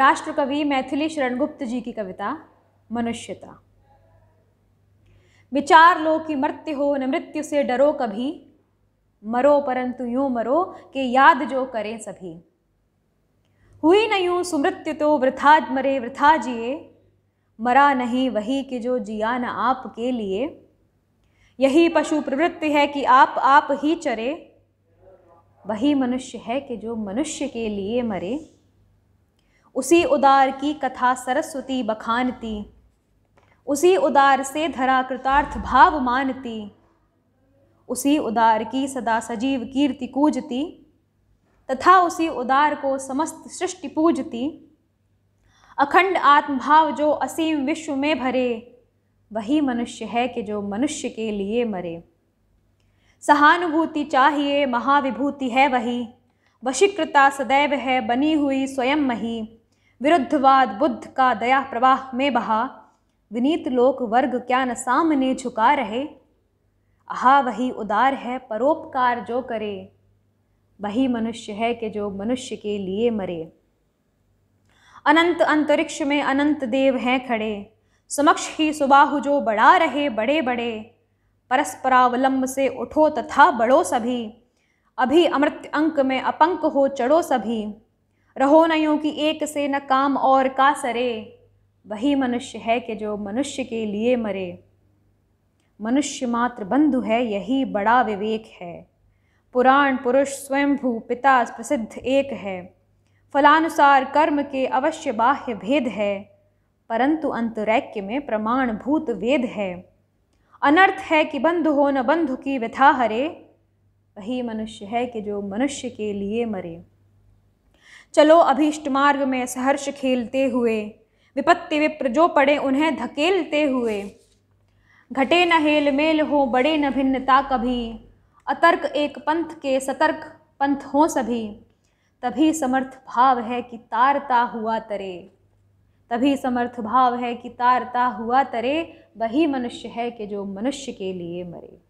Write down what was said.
राष्ट्र कवि मैथिली शरणगुप्त जी की कविता मनुष्यता विचार लो कि मृत्यु हो न मृत्यु से डरो कभी मरो परंतु यूं मरो कि याद जो करें सभी हुई न यूं सुमृत्यु तो वृथा मरे वृथा जिए मरा नहीं वही कि जो जिया न आप के लिए यही पशु प्रवृत्ति है कि आप आप ही चरे वही मनुष्य है कि जो मनुष्य के लिए मरे उसी उदार की कथा सरस्वती बखानती उसी उदार से धरा कृतार्थ भाव मानती उसी उदार की सदा सजीव कीर्ति कूजती तथा उसी उदार को समस्त सृष्टि पूजती अखंड आत्मभाव जो असीम विश्व में भरे वही मनुष्य है कि जो मनुष्य के लिए मरे सहानुभूति चाहिए महाविभूति है वही वशीकृता सदैव है बनी हुई स्वयं मही विरुद्धवाद बुद्ध का दया प्रवाह में बहा विनीत लोक वर्ग क्या न सामने झुका रहे आहा वही उदार है परोपकार जो करे वही मनुष्य है कि जो मनुष्य के लिए मरे अनंत अंतरिक्ष में अनंत देव हैं खड़े समक्ष ही सुबाहु जो बड़ा रहे बड़े बड़े परस्परावलंब से उठो तथा बढ़ो सभी अभी अमृत अंक में अपंक हो चढ़ो सभी रहो नयो कि एक से न काम और का सरे वही मनुष्य है कि जो मनुष्य के लिए मरे मनुष्य मात्र बंधु है यही बड़ा विवेक है पुराण पुरुष स्वयंभू पिता प्रसिद्ध एक है फलानुसार कर्म के अवश्य बाह्य भेद है परंतु अंतरैक्य में प्रमाण भूत वेद है अनर्थ है कि बंधु हो न बंधु की व्यथा हरे वही मनुष्य है कि जो मनुष्य के लिए मरे चलो अभीष्ट मार्ग में सहर्ष खेलते हुए विपत्ति विप्र जो पड़े उन्हें धकेलते हुए घटे न हेल मेल हो बड़े न भिन्नता कभी अतर्क एक पंथ के सतर्क पंथ हो सभी तभी समर्थ भाव है कि तारता हुआ तरे तभी समर्थ भाव है कि तारता हुआ तरे वही मनुष्य है कि जो मनुष्य के लिए मरे